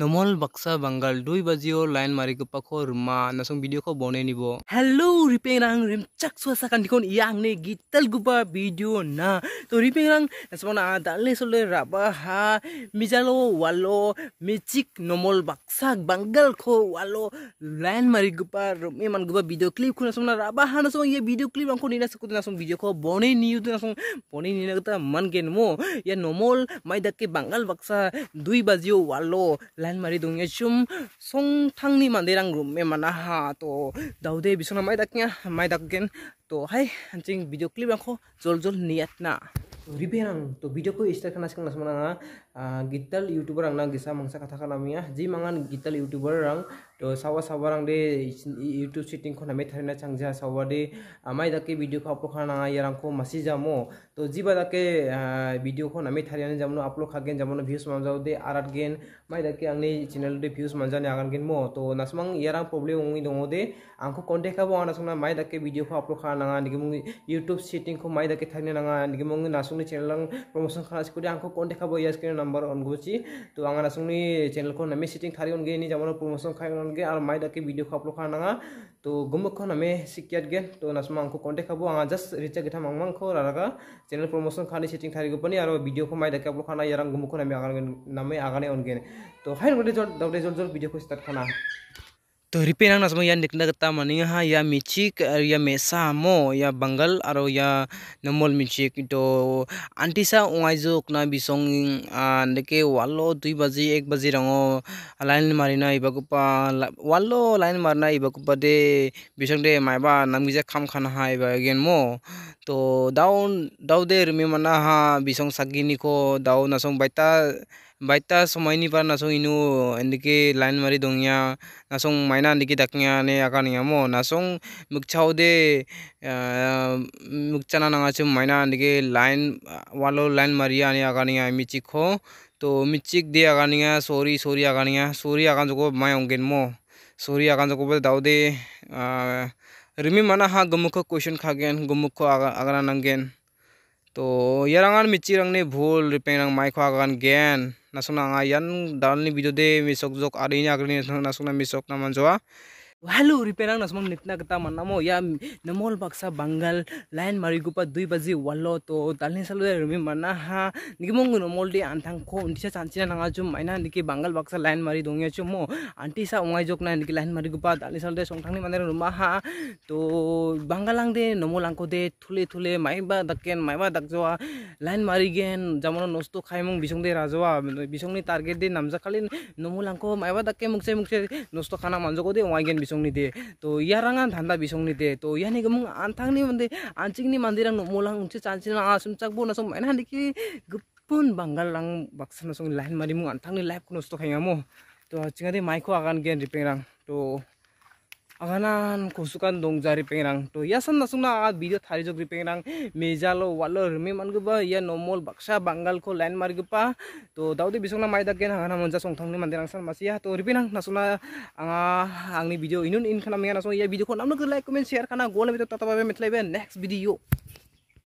नमल बक्सा बंगाल दुई बजियो लाइन मारिको पाखो रुमा नसंग वीडियो को बने निबो हेलो रिपेंग रंग रिम चक सो सकान कोन यांग ने गीतल गुबा वीडियो ना तो रिपेंग रंग नसोना दाले सोले राबा हा मिजालो वालो मिचिक नमल बक्सा बंगाल खो वालो लाइन मारि गुबा रुमे मन गुबा वीडियो क्लिप खुना सोना राबा हा नसो ये वीडियो क्लिप अंको नीना सकुत नसो वीडियो को बने नीयु नसो बने नीना गता मन गेन मो या नमल माइ दक्के बंगाल बक्सा दुई बजियो वालो লাইন মাৰি দিওঁ একদম চং ঠাং নি মান্ধে ৰাং ৰুমে মানা হা তো দাউদে বিচনা মাই দাক মাই দাক গেন তো হাই হাঞ্চি ভিডিঅ' ক্লিপ আকৌ জল জল নিয়াত না ৰিপে ৰাং তো ভিডিঅ'কৈ ইষ্টাৰ খান আছিল নাচাম গীতাল ইউটিউবাৰ ৰাং না গেছা মাংচা কথা খান আমি যি মাঙান গীতাল ইউটিউবাৰ ৰাং তো চাব চাব দে ইউটিউব চিটিংখন আমি থাকি না চাংজা চাব দে আমাৰ তাকে ভিডিঅ'খন আপলোড কৰা নাই ইয়াৰ মাচি যাম তো যিবা তাকে ভিডিঅ'খন আমি থাকি আনি যাম আপলোড খাগেন যাম ভিউজ মান যাওঁ দে আৰাত গেন মাই তাকে আমি চেনেলতে ভিউজ মান যাওঁ আগানগেন ম তো নাচমান ইয়াৰ প্ৰব্লেম উঙি দঙ দে আংখ কণ্টেক্ট হ'ব আৰু নাচোন মাই তাকে ভিডিঅ'খন আপলোড কৰা নাই নেকি মোক ইউটিউব চিটিংখন মাই তাকে থাকি নাই নেকি মোক নাচুনি চেনেল প্ৰমোশ্যন খাৰা আছে কৰি আংখ কণ্টেক্ট হ'ব ইয়াৰ স্ক্ৰীণ নম্বৰ অন গৈছে তো আমাৰ নাচুনি চেনেলখন আমি চিটিং থাকি অনগে নি যাব প্ৰমোশ্যন খাই আপোনালোকে আৰু মাই দাকে ভিডিঅ' আপলোড কৰা নাঙা তো গুমুখন আমি শিকিয়াত গে তো নাচমা আংক কণ্টেক্ট হ'ব আমাৰ জাষ্ট ৰিচাৰ্জ গেঠা মাং মাংখ ৰাগা চেনেল প্ৰমোশ্যন খালি চেটিং থাকিব পানি আৰু ভিডিঅ'খন মাই দাকে আপলোড কৰা নাই ইয়াৰ গুমুখন আমি আগানে নামে আগানে অনগে তো হাই গোটেই জল গোটেই জল জল ভিডিঅ'খন ষ্টাৰ্ট খানা Tuhripi nang nasmo ya nikna kata maninga ya michik ya mesa mo ya bangal aro ya nomol michik ito antisa ungaizok na bisong ndeke walo tui baji ek baji rango line marina ibakupa walo line marna ibakupa de bisong de maiba namgiza kham khana ha iba again mo to down down de rumi mana ha bisong sagini ko down nasong baita बैठा समय पर पा नाशों इनके line मारी दोंगिया नाशों मायना इनके दकिया ने आका नहीं हमो नाशों मुख्याओं दे मुख्याना नगाचे मायना इनके लाइन वालो लाइन मारिया ने आका नहीं हमी चिखो तो मिचिक दे आका नहीं है सॉरी सॉरी आका नहीं है सॉरी आका जो को होंगे मो सॉरी आका जो को बस दाउदे रिमी माना हाँ गुमुख क्वेश्चन खागेन गुमुख को आगरा नंगेन तो यारंगान मिची रंगने भूल रिपेंग माइको आगान गैन nasong na nga yan dalni video de misok jok ari nya agni nasong na misok na manjoa Halo riperang nasmong nitna kita manamo ya namol baksa banggal lain marigupa dui bazi walo to talin salu dari rumi mana ha niki mong namol di antang ko undi sa cancina nanga cum maina niki banggal baksa lain mari dong ya cumo anti sa ungai jok na niki lain marigupa talin salu dari songtang ni mana rumah ha to banggalang de namol angko de tule tule maiba daken maiba dakjoa lain marigen zaman nosto kai mong bisong de razoa bisong ni target de namza kalin namol angko maiba daken mukse mukse nosto kana manzo ko de ungai gen bisong ni de to yarangan dhanda bisong ni de to yani gum anthang ni mande anchik ni mandirang no molang unche chanchi na asum chak bo na som ena dikhi gupun bangal lang baksana song line mari mu anthang ni live kuno sto khainga mo to chinga de mai ko agan gen ripeng rang to aganan kosukan dong jari pengirang to yasan nasung na aga video thari jokri pengirang meja lo walo rumi man guba ya nomol baksa banggal ko lain mari gupa to tau di bisung na mai dagen aga namun jasung tong ni mandirang san masih ya to ripi nang nasung na aga angni video inun in kana mengen nasung ya video ko namun ke like comment share karena gua lebih tetap apa yang next video